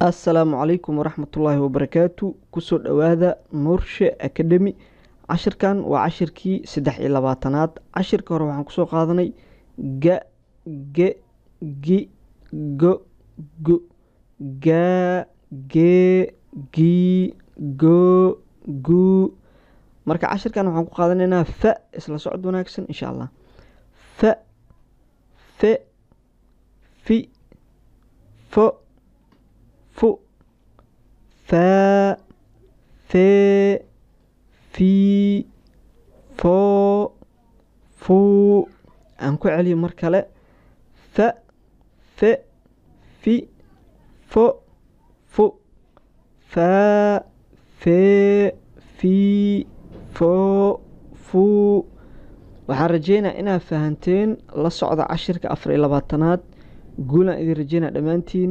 assalaamu calaykum waraxmatullaahi wabarakaatu kusoo dhowaada nuurshe akademi cashirkan waa cashirkii saddex iyo labaatanaad cashirka hore waxaan kusoo qaadanay ga ge gi go go ga ge gi go gu marka cashirkan waxaan ku qaadanaynaa fa isla socod wanaagsan insha allah fa fe fi fo fu faa fee fii foo fuu aan ku celiyo mar kale fa fe fi fo fu faa fee fii foo fuu waxaan rajeynaa inaad fahanteen la socda cashirka afar iyo labaatanaad guulaan idin rajeynaa dhammaantiin